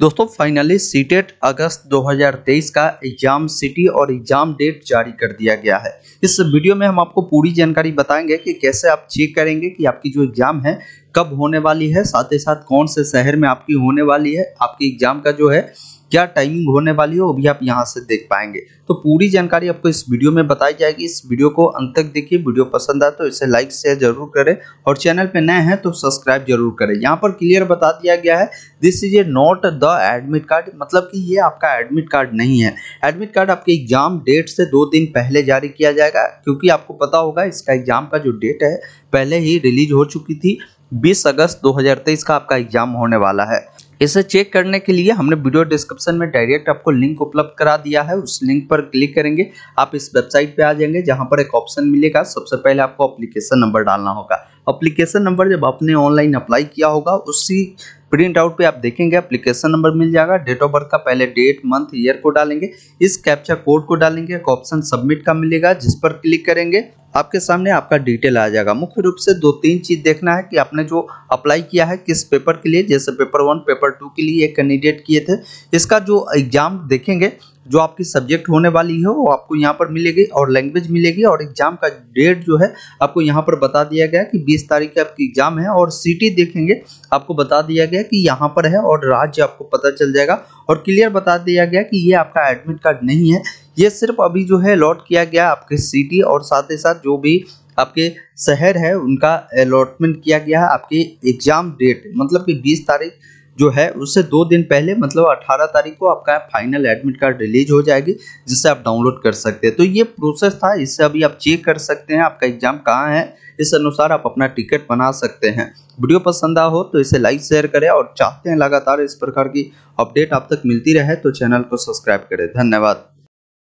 दोस्तों finally CTET अगस्त 2023 का एग्जाम सिटी और एग्जाम डेट जारी कर दिया गया है इस वीडियो में हम आपको पूरी जानकारी बताएंगे कि कैसे आप चेक करेंगे कि आपकी जो एग्जाम है कब होने वाली है साथ ही साथ कौन से शहर में आपकी होने वाली है आपकी एग्जाम का जो है क्या टाइमिंग होने वाली है वो भी आप यहाँ से देख पाएंगे तो पूरी जानकारी आपको इस वीडियो में बताई जाएगी इस वीडियो को अंत तक देखिए वीडियो पसंद आए तो इसे लाइक शेयर जरूर करें और चैनल पे नए हैं तो सब्सक्राइब जरूर करें यहाँ पर क्लियर बता दिया गया है this is a not the admit card मतलब कि ये आपका एडमिट कार्ड नहीं है एडमिट कार्ड आपके एग्जाम डेट से दो दिन पहले जारी किया जाएगा क्योंकि आपको पता होगा इसका एग्जाम का जो डेट है पहले ही रिलीज हो चुकी थी 20 अगस्त 2023 का आपका एग्जाम होने वाला है इसे चेक करने के लिए हमने वीडियो डिस्क्रिप्शन में डायरेक्ट आपको लिंक उपलब्ध करा दिया है उस लिंक पर क्लिक करेंगे आप इस वेबसाइट पे आ जाएंगे जहां पर एक ऑप्शन मिलेगा सबसे पहले आपको अप्लीकेशन नंबर डालना होगा अप्लीकेशन नंबर जब आपने ऑनलाइन अप्लाई किया होगा उसी प्रिंट आउट पे आप देखेंगे अप्लीकेशन नंबर मिल जाएगा डेट ऑफ बर्थ का पहले डेट मंथ ईयर को डालेंगे इस कैप्चा कोड को डालेंगे एक ऑप्शन सबमिट का मिलेगा जिस पर क्लिक करेंगे आपके सामने आपका डिटेल आ जाएगा मुख्य रूप से दो तीन चीज देखना है कि आपने जो अप्लाई किया है किस पेपर के लिए जैसे पेपर वन पेपर टू के लिए एक कैंडिडेट किए थे इसका जो एग्जाम देखेंगे जो आपकी सब्जेक्ट होने वाली है वो आपको यहाँ पर मिलेगी और लैंग्वेज मिलेगी और एग्जाम का डेट जो है आपको यहाँ पर बता दिया गया कि 20 तारीख का आपकी एग्जाम है और सिटी देखेंगे आपको बता दिया गया कि यहाँ पर है और राज्य आपको पता चल जाएगा और क्लियर बता दिया गया कि ये आपका एडमिट कार्ड नहीं है ये सिर्फ अभी जो है अलॉट किया गया आपके सिटी और साथ ही साथ जो भी आपके शहर है उनका अलॉटमेंट किया गया है आपके एग्जाम डेट मतलब कि बीस तारीख जो है उससे दो दिन पहले मतलब 18 तारीख को आपका फाइनल एडमिट कार्ड रिलीज हो जाएगी जिससे आप डाउनलोड कर सकते हैं तो ये प्रोसेस था इससे अभी आप चेक कर सकते हैं आपका एग्जाम कहाँ है इस अनुसार आप अपना टिकट बना सकते हैं वीडियो पसंद आ हो तो इसे लाइक शेयर करें और चाहते हैं लगातार इस प्रकार की अपडेट आप तक मिलती रहे तो चैनल को सब्सक्राइब करें धन्यवाद